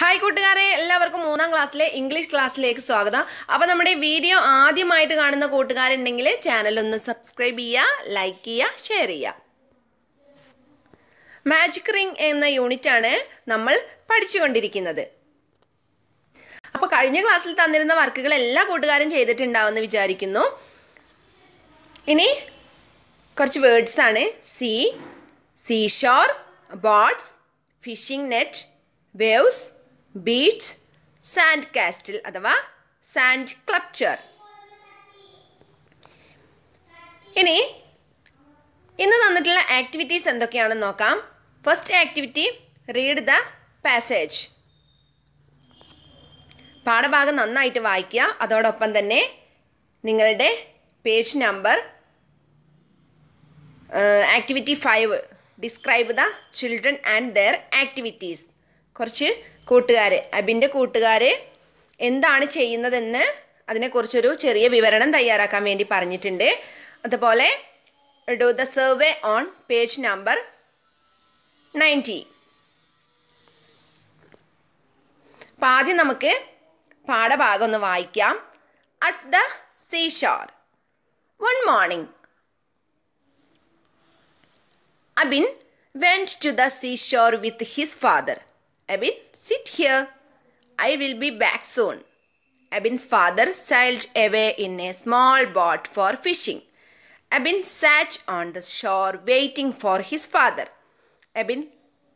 Hi കൂട്ടുകാരെ എല്ലാവർക്കും മൂന്നാം ക്ലാസ്സിലെ ഇംഗ്ലീഷ് ക്ലാസ്സിലേക്ക് സ്വാഗതം അപ്പോൾ നമ്മുടെ വീഡിയോ ആദ്യമായിട്ട് കാണുന്ന കൂട്ടുകാരുണ്ടെങ്കിൽ ചാനൽ ഒന്ന് സബ്സ്ക്രൈബ് ചെയ്യുക ലൈക്ക് ചെയ്യുക ഷെയർ ചെയ്യുക മാജിക് റിംഗ് എന്ന യൂണിറ്റ് ആണ് നമ്മൾ പഠിച്ചുകൊണ്ടിരിക്കുന്നത് അപ്പോൾ കഴിഞ്ഞ ക്ലാസ്സിൽ തന്നിരുന്ന വർക്കുകൾ എല്ലാ കൂട്ടുകാരും ചെയ്തിട്ടുണ്ടാവുമെന്ന് വിചാരിക്കുന്നു ഇനി കുറച്ച് വേർഡ്സാണ് sea seashore boats fishing net waves beach sand castle അഥവാ സാൻഡ് ക്ലപ്ചർ ഇനി ഇന്ന് തന്നിട്ടുള്ള ആക്ടിവിറ്റീസ് എന്തൊക്കെയാണെന്ന് നോക്കാം first activity read the passage പാഠഭാഗം നന്നായിട്ട് വായിക്കുക അതോടൊപ്പം തന്നെ നിങ്ങളുടെ page number activity five describe the children and their activities കുറച്ച് കൂട്ടുകാർ അബിൻ്റെ കൂട്ടുകാർ എന്താണ് ചെയ്യുന്നതെന്ന് അതിനെക്കുറിച്ചൊരു ചെറിയ വിവരണം തയ്യാറാക്കാൻ വേണ്ടി പറഞ്ഞിട്ടുണ്ട് അതുപോലെ do the survey on page number ninety അപ്പം ആദ്യം നമുക്ക് പാഠഭാഗം ഒന്ന് വായിക്കാം at the seashore one morning Abin went to the seashore with his father Abin, sit here. I will be back soon. Abin's father sailed away in a small boat for fishing. Abin sat on the shore waiting for his father. Abin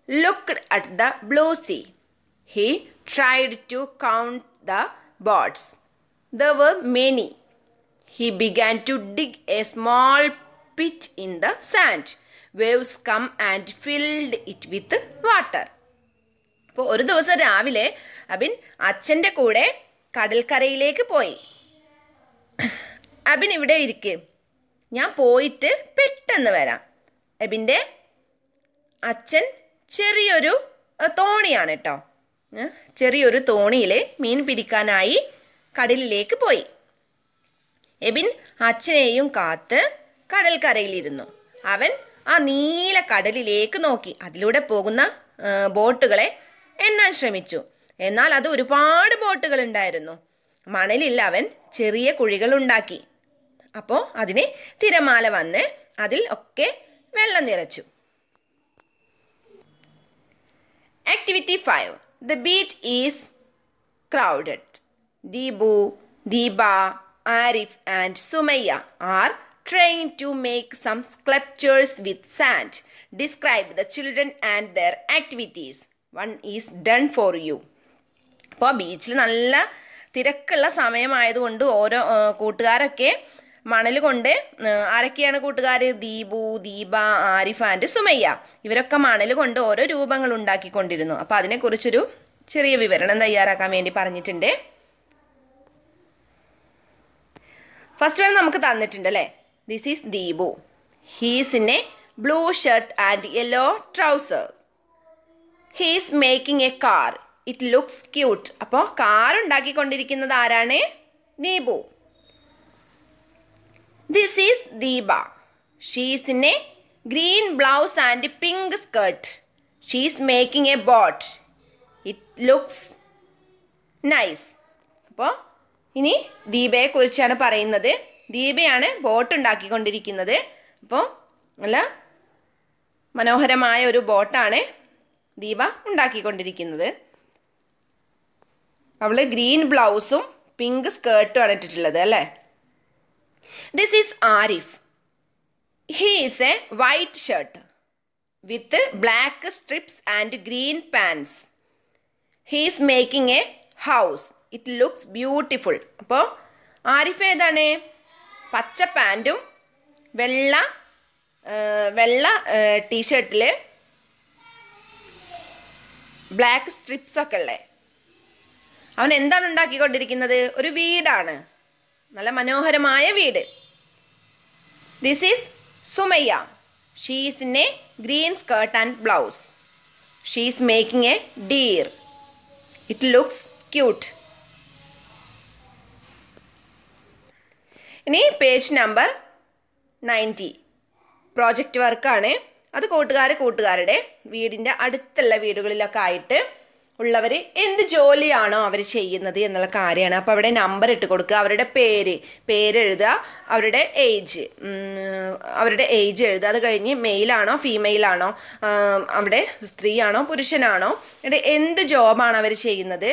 looked at the blue sea. He tried to count the boats. There were many. He began to dig a small pit in the sand. Waves come and filled it with water. അപ്പോൾ ഒരു ദിവസം രാവിലെ അബിൻ അച്ഛൻ്റെ കൂടെ കടൽക്കരയിലേക്ക് പോയി അബിൻ ഇവിടെ ഇരിക്ക് ഞാൻ പോയിട്ട് പെട്ടെന്ന് വരാം അബിൻ്റെ അച്ഛൻ ചെറിയൊരു തോണിയാണ് കേട്ടോ ചെറിയൊരു തോണിയിൽ മീൻ പിടിക്കാനായി കടലിലേക്ക് പോയി എബിൻ അച്ഛനെയും കാത്ത് കടൽക്കരയിലിരുന്നു അവൻ ആ നീല കടലിലേക്ക് നോക്കി അതിലൂടെ പോകുന്ന ബോട്ടുകളെ എണ്ണാൻ ശ്രമിച്ചു എന്നാൽ അത് ഒരുപാട് ബോട്ടുകൾ ഉണ്ടായിരുന്നു മണലിൽ അവൻ ചെറിയ കുഴികൾ ഉണ്ടാക്കി അപ്പോൾ അതിനെ തിരമാല വന്ന് അതിൽ ഒക്കെ വെള്ളം നിറച്ചു activity five the beach is crowded Deebu Deeba Arif and Sumayya are trained to make some sculptures with sand describe the children and their activities one is done for you അപ്പോൾ ബീച്ചിൽ നല്ല തിരക്കുള്ള സമയമായതുകൊണ്ട് ഓരോ കൂട്ടുകാരൊക്കെ മണൽ കൊണ്ട് ആരൊക്കെയാണ് കൂട്ടുകാർ ദീപു ദീപ ആരിഫ് ആൻഡ് സുമയ്യ ഇവരൊക്കെ മണൽ കൊണ്ട് ഓരോ രൂപങ്ങൾ ഉണ്ടാക്കിക്കൊണ്ടിരുന്നു അപ്പോൾ അതിനെക്കുറിച്ചൊരു ചെറിയ വിവരണം തയ്യാറാക്കാൻ വേണ്ടി പറഞ്ഞിട്ടുണ്ട് ഫസ്റ്റ് വൺ നമുക്ക് തന്നിട്ടുണ്ട് അല്ലേ this is Deepu he's in a blue shirt and yellow trousers is making a car it looks cute അപ്പോൾ കാർ ഉണ്ടാക്കിക്കൊണ്ടിരിക്കുന്നത് ആരാണ് Deepu this is Deepa she's in a green blouse and pink skirt she's making a boat it looks nice അപ്പോൾ ഇനി ദീപയെ കുറിച്ചാണ് പറയുന്നത് ദീപയാണ് boat ഉണ്ടാക്കിക്കൊണ്ടിരിക്കുന്നത് അപ്പോൾ നല്ല മനോഹരമായ ഒരു ബോട്ടാണ് ദീപ ഉണ്ടാക്കിക്കൊണ്ടിരിക്കുന്നത് അവൾ ഗ്രീൻ ബ്ലൗസും പിങ്ക് സ്കേർട്ടുമാണ് ഇട്ടിട്ടുള്ളത് അല്ലേ this is Arif he's a white shirt with black stripes and green pants he's making a house it looks beautiful അപ്പോൾ ആരിഫ് ഏതാണ് പച്ച പാൻറ്റും വെള്ള വെള്ള ടീഷർട്ടിൽ ബ്ലാക്ക് സ്ട്രിപ്സ് ഒക്കെ ഉള്ളേ അവൻ എന്താണ് ഉണ്ടാക്കിക്കൊണ്ടിരിക്കുന്നത് ഒരു വീടാണ് നല്ല മനോഹരമായ വീട് this is Sumayya she's in a green skirt and blouse she's making a deer it looks cute ഇനി പേജ് നമ്പർ നയൻറ്റി പ്രോജക്റ്റ് വർക്കാണ് അത് കൂട്ടുകാർ കൂട്ടുകാരുടെ വീടിൻ്റെ അടുത്തുള്ള വീടുകളിലൊക്കെ ആയിട്ട് ഉള്ളവർ എന്ത് ജോലിയാണോ അവർ ചെയ്യുന്നത് എന്നുള്ള കാര്യമാണ് അപ്പോൾ അവിടെ നമ്പർ ഇട്ട് കൊടുക്കുക അവരുടെ പേര് പേര് എഴുതുക അവരുടെ ഏജ് അവരുടെ ഏജ് എഴുതുക അത് കഴിഞ്ഞ് മെയിലാണോ ഫീമെയിലാണോ അവിടെ സ്ത്രീയാണോ പുരുഷനാണോ അവിടെ എന്ത് ജോബാണ് അവർ ചെയ്യുന്നത്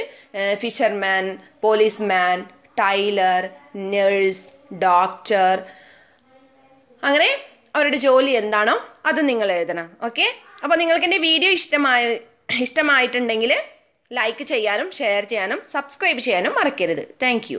fisherman policeman tailor nurse doctor അങ്ങനെ അവരുടെ ജോലി എന്താണോ അത് നിങ്ങൾ എഴുതണം ഓക്കെ അപ്പോൾ നിങ്ങൾക്ക് എൻ്റെ വീഡിയോ ഇഷ്ടമായ ഇഷ്ടമായിട്ടുണ്ടെങ്കിൽ ലൈക്ക് ചെയ്യാനും ഷെയർ ചെയ്യാനും സബ്സ്ക്രൈബ് ചെയ്യാനും മറക്കരുത് താങ്ക്